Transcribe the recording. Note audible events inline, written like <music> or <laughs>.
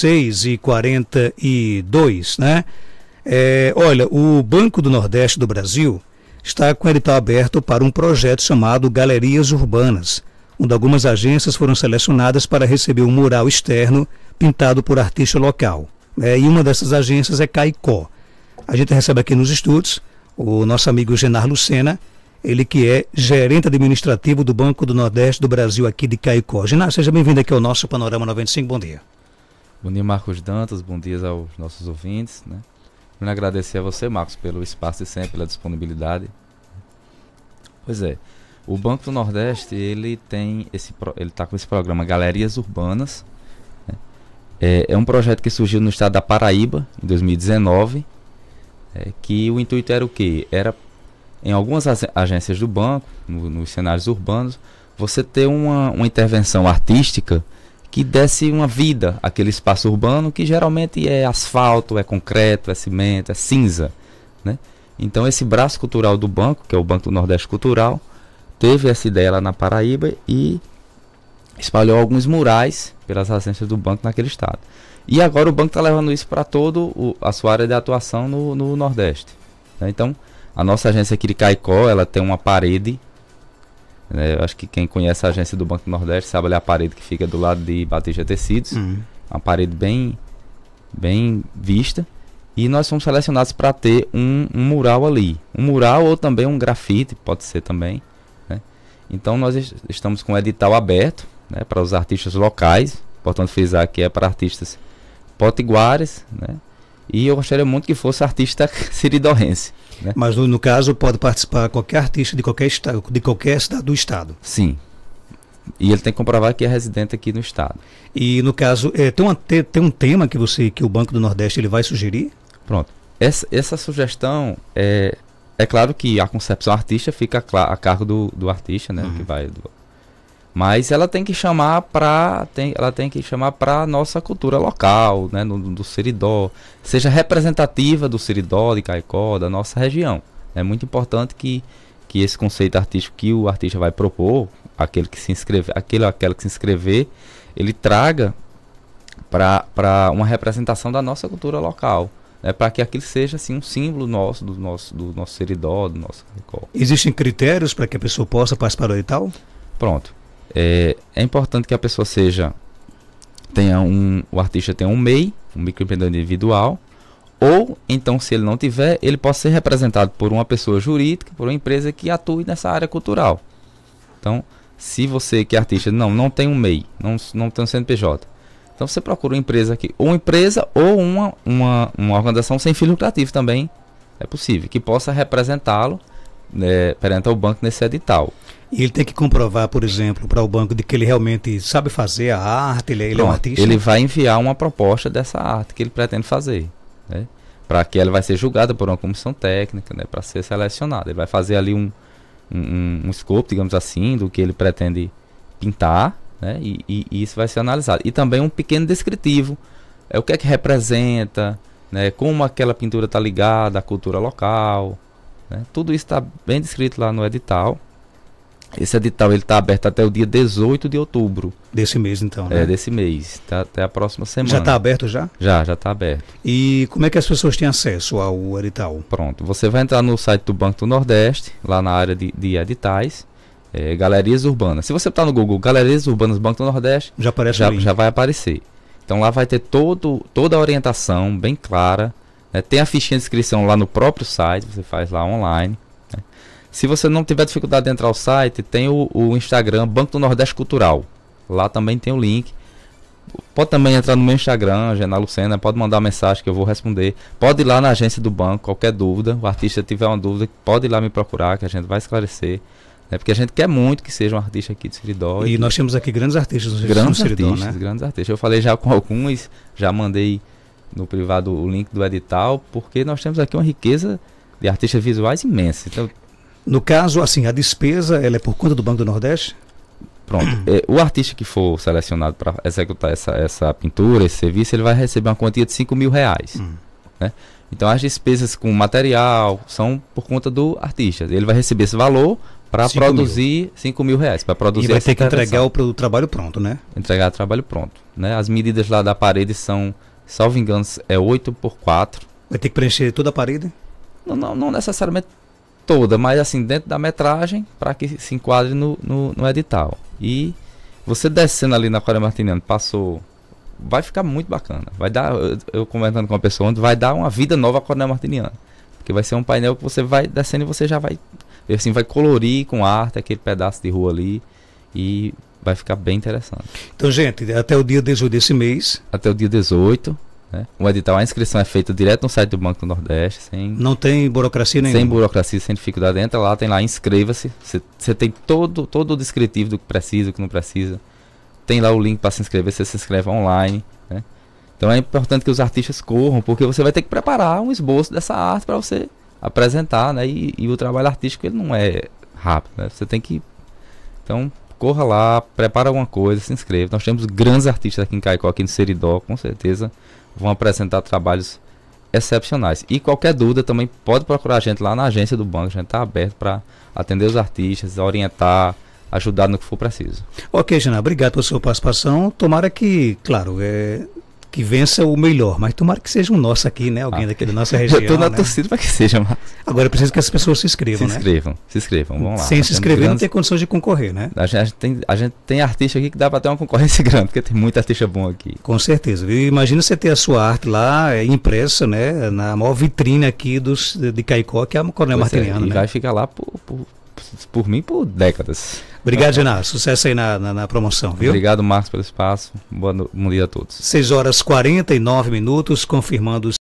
6 e 42, né? É, olha, o Banco do Nordeste do Brasil está com edital aberto para um projeto chamado Galerias Urbanas, onde algumas agências foram selecionadas para receber um mural externo pintado por artista local. É, e uma dessas agências é Caicó. A gente recebe aqui nos estudos o nosso amigo Genar Lucena, ele que é gerente administrativo do Banco do Nordeste do Brasil aqui de Caicó. Genar, seja bem-vindo aqui ao nosso Panorama 95, bom dia. Bom dia, Marcos Dantas. Bom dia aos nossos ouvintes. Né? Quero agradecer a você, Marcos, pelo espaço e sempre, pela disponibilidade. Pois é. O Banco do Nordeste, ele tem esse ele está com esse programa Galerias Urbanas. Né? É, é, um projeto que surgiu no estado da Paraíba, em 2019. É, que o intuito era o quê? Era, em algumas agências do banco, no, nos cenários urbanos, você ter uma, uma intervenção artística que desse uma vida àquele espaço urbano que geralmente é asfalto, é concreto, é cimento, é cinza. Né? Então esse braço cultural do banco, que é o Banco do Nordeste Cultural, teve essa ideia lá na Paraíba e espalhou alguns murais pelas agências do banco naquele estado. E agora o banco está levando isso para toda a sua área de atuação no, no Nordeste. Né? Então, a nossa agência aqui Caicó ela tem uma parede né, eu acho que quem conhece a agência do Banco do Nordeste sabe ali a parede que fica do lado de Batista Tecidos. Uhum. Uma parede bem, bem vista. E nós fomos selecionados para ter um, um, mural ali. Um mural ou também um grafite, pode ser também. Né? Então nós est estamos com o edital aberto né, para os artistas locais. Portanto, frisar que é para artistas potiguares, né? E eu gostaria muito que fosse artista <laughs> siridorrense. Né? Mas no, caso pode participar qualquer artista de qualquer estado, de qualquer cidade do estado. Sim. E ele tem que comprovar que é residente aqui no estado. E no caso, é, tem, uma, tem, tem um tema que você que o Banco do Nordeste ele vai sugerir? Pronto. Essa, essa sugestão é, é claro que a concepção artista fica a, a cargo do, do artista, né? Uhum. Que vai do, mas ela tem que chamar para ela tem que chamar para nossa cultura local, né, no, do Seridó, seja representativa do Seridó de Caicó, da nossa região. É muito importante que que esse conceito artístico que o artista vai propor, aquele que se inscreve, aquele aquela que se inscrever, ele traga para uma representação da nossa cultura local. É né, para que aquilo seja assim um símbolo nosso do nosso do nosso seridó, do nosso Caicó. Existem critérios para que a pessoa possa participar do edital? Pronto. É, é importante que a pessoa seja tenha um, o artista tenha um MEI, um microempreendedor individual, ou então se ele não tiver, ele possa ser representado por uma pessoa jurídica, por uma empresa que atue nessa área cultural. Então, se você que é artista não não tem um MEI, não não tem um CNPJ, então você procura uma empresa aqui, ou uma empresa ou uma uma, uma organização sem fins lucrativos também é possível que possa representá-lo né, perante o banco nesse edital. E ele tem que comprovar, por exemplo, para o banco de que ele realmente sabe fazer a arte, ele, é, ele Pronto, é um artista? Ele vai enviar uma proposta dessa arte que ele pretende fazer, né? para que ela vai ser julgada por uma comissão técnica, né? para ser selecionada. Ele vai fazer ali um, um, um scope, digamos assim, do que ele pretende pintar, né? E, e, e, isso vai ser analisado. E também um pequeno descritivo, é o que é que representa, né? como aquela pintura está ligada à cultura local, né? Tudo isso está bem descrito lá no edital. Esse edital ele está aberto até o dia 18 de outubro. Desse mês, então, é, né? É, desse mês. Tá, até a próxima semana. Já está aberto já? Já, já está aberto. E como é que as pessoas têm acesso ao edital? Pronto, você vai entrar no site do Banco do Nordeste, lá na área de, de editais, é, Galerias Urbanas. Se você está no Google Galerias Urbanas Banco do Nordeste, já, aparece já, já vai aparecer. Então lá vai ter todo, toda a orientação bem clara é, tem a fichinha de inscrição lá no próprio site, você faz lá online. Né? Se você não tiver dificuldade de entrar no site, tem o, o, Instagram Banco do Nordeste Cultural. Lá também tem o link. Pode também entrar no meu Instagram, Genar Lucena, pode mandar mensagem que eu vou responder. Pode ir lá na agência do banco, qualquer dúvida, o artista tiver uma dúvida, pode ir lá me procurar que a gente vai esclarecer. Né? Porque a gente quer muito que seja um artista aqui de Seridó. E, e nós temos aqui grandes artistas Grandes Seridó, artistas, né? grandes artistas. Eu falei já com alguns, já mandei no privado o link do edital, porque nós temos aqui uma riqueza de artistas visuais imensa. Então, no caso, assim, a despesa ela é por conta do Banco do Nordeste? Pronto. <clears throat> É, o artista que for selecionado para executar essa, essa pintura, esse serviço, ele vai receber uma quantia de 5 mil reais. Hum. Né? Então as despesas com material são por conta do artista. Ele vai receber esse valor para produzir 5 mil reais. Para produzir e vai ter que entregar o, o, trabalho pronto, né? Entregar o trabalho pronto. Né? As medidas lá da parede são salvo engano, é 8 por 4. Vai ter que preencher toda a parede? Não, não, não necessariamente toda, mas assim, dentro da metragem, para que se enquadre no, no, no, edital. E você descendo ali na Coreia Martiniano, passou. Vai ficar muito bacana. Vai dar, eu, eu comentando com uma pessoa ontem, vai dar uma vida nova à Coreia Martiniana. Porque vai ser um painel que você vai descendo e você já vai. Assim, vai colorir com arte aquele pedaço de rua ali. E vai ficar bem interessante. Então, gente, até o dia 18 desse mês. Até o dia 18. Né? O edital, a inscrição é feita direto no site do Banco do Nordeste. Sem, Não tem burocracia nenhuma. Sem burocracia, sem dificuldade. Entra lá, tem lá, inscreva-se. Você tem todo, todo o descritivo do que precisa, do que não precisa. Tem lá o link para se inscrever, você se inscreve online. Né? Então é importante que os artistas corram, porque você vai ter que preparar um esboço dessa arte para você apresentar, né? E, e, o trabalho artístico ele não é rápido, né? Você tem que. Então, corra lá, prepara alguma coisa, se inscreva. Nós temos grandes artistas aqui em Caicó, aqui no Seridó, com certeza vão apresentar trabalhos excepcionais. E qualquer dúvida também pode procurar a gente lá na agência do banco, a gente está aberto para atender os artistas, orientar, ajudar no que for preciso. Ok, Jana, obrigado pela sua participação. Tomara que, claro, é, que vença o melhor, mas tomara que seja um nosso aqui, né? Alguém ah, daqui da nossa <laughs> região. Eu estou na né? torcida para que seja, mas... Agora preciso que as pessoas se inscrevam, se né? inscrevam, se inscrevam, vamos lá. Sem se inscrever grandes... não tem condições de concorrer, né? A gente, a gente, tem, a gente tem artista aqui que dá para ter uma concorrência <laughs> grande, porque tem muita artista bom aqui. Com certeza. Imagina você ter a sua arte lá é, impressa, né? Na maior vitrine aqui dos, de Caicó, que é a Coronel pois é, Martiniano, é, e né? vai ficar lá por, por por mim por décadas. Obrigado, Genaro. Sucesso aí na, na, na, promoção, viu? Obrigado, Marcos, pelo espaço. Boa no, bom dia a todos. 6 horas 49 minutos, confirmando os